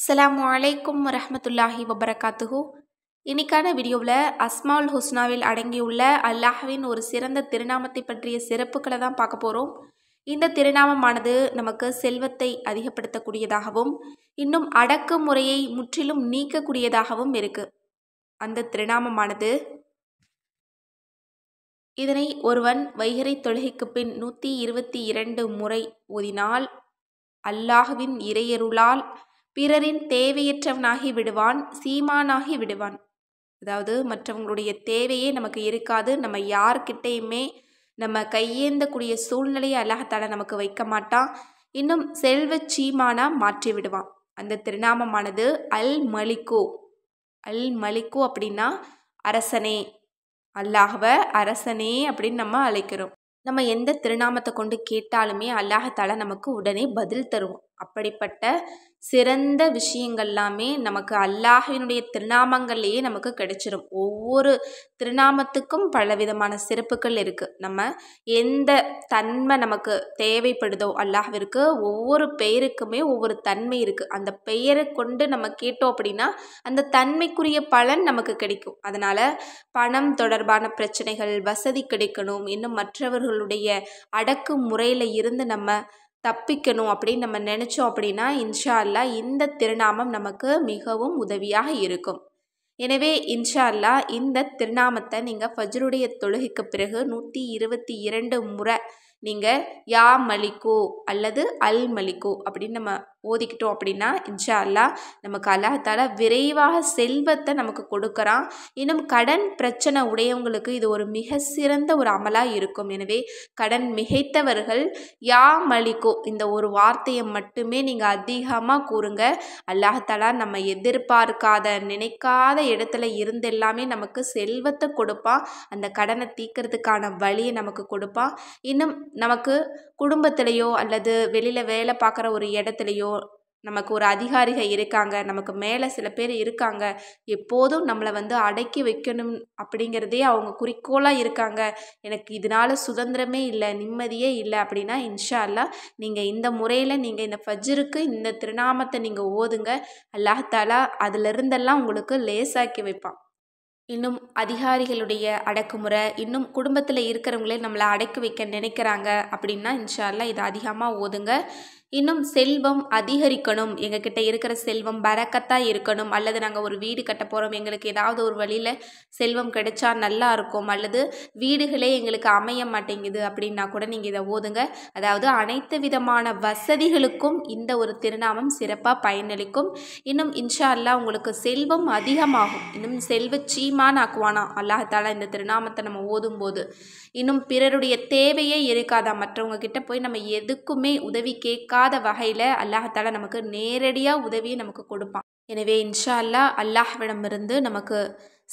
அஸ்லாம் வலைக்கும் வரமத்துல்லாஹி வபரகாத்துஹூ இன்னைக்கான வீடியோவில் அஸ்மால் ஹுஸ்னாவில் அடங்கியுள்ள அல்லாஹ்வின் ஒரு சிறந்த திருநாமத்தை பற்றிய சிறப்புகளை தான் பார்க்க போகிறோம் இந்த திருநாமமானது நமக்கு செல்வத்தை அதிகப்படுத்தக்கூடியதாகவும் இன்னும் அடக்குமுறையை முற்றிலும் நீக்கக்கூடியதாகவும் இருக்குது அந்த திருநாமமானது இதனை ஒருவன் வைகரை தொழுகைக்கு பின் நூற்றி இருபத்தி இரண்டு முறை ஓதினால் அல்லாஹ்வின் இறையருளால் பிறரின் தேவையற்றவனாகி விடுவான் சீமானாகி விடுவான் அதாவது மற்றவங்களுடைய தேவையே நமக்கு இருக்காது நம்ம யார்கிட்டேயுமே நம்ம கையேந்தக்கூடிய சூழ்நிலையை அல்லாஹத்தால நமக்கு வைக்க மாட்டான் இன்னும் செல்வ சீமானா மாற்றி விடுவான் அந்த திருநாமமானது அல் மலிகோ அல் மலிகோ அப்படின்னா அரசனே அல்லாஹவ அரசனே அப்படின்னு நம்ம அழைக்கிறோம் நம்ம எந்த திருநாமத்தை கொண்டு கேட்டாலுமே அல்லாஹத்தால நமக்கு உடனே பதில் தருவோம் அப்படிப்பட்ட சிறந்த விஷயங்கள்லாமே நமக்கு அல்லாஹினுடைய திருநாமங்கள்லேயே நமக்கு கிடைச்சிடும் ஒவ்வொரு திருநாமத்துக்கும் பலவிதமான சிறப்புகள் இருக்குது நம்ம எந்த தன்மை நமக்கு தேவைப்படுதோ அல்லாஹிற்கு ஒவ்வொரு பெயருக்குமே ஒவ்வொரு தன்மை இருக்குது அந்த பெயரை கொண்டு நம்ம கேட்டோம் அப்படின்னா அந்த தன்மைக்குரிய பலன் நமக்கு கிடைக்கும் அதனால் பணம் தொடர்பான பிரச்சனைகள் வசதி கிடைக்கணும் இன்னும் மற்றவர்களுடைய அடக்கு முறையில் இருந்து நம்ம தப்பிக்கணும் அப்படின்னு நம்ம நினச்சோம் அப்படின்னா இன்ஷா அல்லா இந்த திருநாமம் நமக்கு மிகவும் உதவியாக இருக்கும் எனவே இன்ஷா அல்லா இந்த திருநாமத்தை நீங்கள் ஃபஜ்ருடைய தொழுகைக்கு பிறகு நூற்றி இருபத்தி இரண்டு முறை நீங்கள் யா மலிக்கோ அல்லது அல் மலிக்கோ அப்படின்னு நம்ம ஓதிக்கிட்டோம் அப்படின்னா இன்ஷா அல்லா நமக்கு அல்லாஹால விரைவாக செல்வத்தை நமக்கு கொடுக்குறான் இன்னும் கடன் பிரச்சனை உடையவங்களுக்கு இது ஒரு மிக சிறந்த ஒரு அமலாக இருக்கும் எனவே கடன் மிகைத்தவர்கள் யா மலிக்கோ இந்த ஒரு வார்த்தையை மட்டுமே நீங்கள் அதிகமாக கூறுங்க அல்லாஹாலா நம்ம எதிர்பார்க்காத நினைக்காத இடத்துல இருந்து எல்லாமே நமக்கு செல்வத்தை கொடுப்பான் அந்த கடனை தீக்கிறதுக்கான வழியை நமக்கு கொடுப்பான் இன்னும் நமக்கு குடும்பத்திலேயோ அல்லது வெளியில் வேலை பார்க்குற ஒரு இடத்துலையோ நமக்கு ஒரு அதிகாரிகள் இருக்காங்க நமக்கு மேலே சில பேர் இருக்காங்க எப்போதும் நம்மளை வந்து அடக்கி வைக்கணும் அப்படிங்கிறதே அவங்க குறிக்கோளாக இருக்காங்க எனக்கு இதனால் சுதந்திரமே இல்லை நிம்மதியே இல்லை அப்படின்னா இன்ஷா அல்லா நீங்கள் இந்த முறையில் நீங்கள் இந்த ஃபஜ்ருக்கு இந்த திருநாமத்தை நீங்கள் ஓதுங்க அல்லாஹாலா அதிலிருந்தெல்லாம் உங்களுக்கு லேசாக்கி வைப்பான் இன்னும் அதிகாரிகளுடைய அடக்குமுறை இன்னும் குடும்பத்தில் இருக்கிறவங்களே நம்மளை அடக்கி வைக்க நினைக்கிறாங்க அப்படின்னா இன்ஷால்லா இதை அதிகமாக ஓதுங்க இன்னும் செல்வம் அதிகரிக்கணும் எங்ககிட்ட இருக்கிற செல்வம் பறக்கத்தா இருக்கணும் அல்லது நாங்கள் ஒரு வீடு கட்ட போகிறோம் எங்களுக்கு ஏதாவது ஒரு வழியில் செல்வம் கிடைச்சா நல்லா இருக்கும் அல்லது வீடுகளே எங்களுக்கு அமைய மாட்டேங்குது அப்படின்னா கூட நீங்கள் இதை ஓதுங்க அதாவது அனைத்து விதமான வசதிகளுக்கும் இந்த ஒரு திருநாமம் சிறப்பாக பயனளிக்கும் இன்னும் இன்ஷா அல்லா உங்களுக்கு செல்வம் அதிகமாகும் இன்னும் செல்வ சீமான் ஆக்குவானா அல்லாஹால இந்த திருநாமத்தை நம்ம ஓதும் போது இன்னும் பிறருடைய தேவையே இருக்காதா மற்றவங்க கிட்ட போய் நம்ம எதுக்குமே உதவி கேட்க எதிர்பார்க்காத வகையில் அல்லாஹால நமக்கு நேரடியாக உதவியை நமக்கு கொடுப்பான் எனவே இன்ஷா அல்லா அல்லாஹ்விடமிருந்து நமக்கு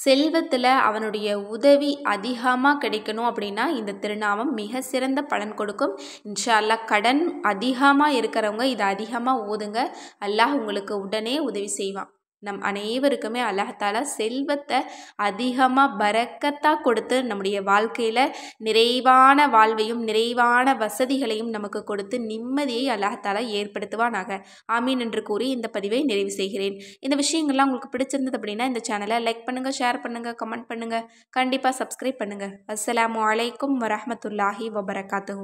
செல்வத்தில் அவனுடைய உதவி அதிகமாக கிடைக்கணும் அப்படின்னா இந்த திருநாமம் மிக சிறந்த பலன் கொடுக்கும் இன்ஷா அல்லா கடன் அதிகமாக இருக்கிறவங்க இதை அதிகமாக ஓதுங்க அல்லாஹ் உங்களுக்கு உடனே உதவி செய்வான் நம் அனைவருக்குமே அல்லாஹாலா செல்வத்தை அதிகமாக பறக்கத்தாக கொடுத்து நம்முடைய வாழ்க்கையில் நிறைவான வாழ்வையும் நிறைவான வசதிகளையும் நமக்கு கொடுத்து நிம்மதியை அல்லாஹாலா ஏற்படுத்துவானாக ஆமீன் என்று கூறி இந்த பதிவை நிறைவு செய்கிறேன் இந்த விஷயங்கள்லாம் உங்களுக்கு பிடிச்சிருந்தது அப்படின்னா இந்த சேனலை லைக் பண்ணுங்கள் ஷேர் பண்ணுங்கள் கமெண்ட் பண்ணுங்கள் கண்டிப்பாக சப்ஸ்கிரைப் பண்ணுங்கள் அஸ்லாம் வலைக்கம் வரமத்துல்லாஹி வபரகாத்து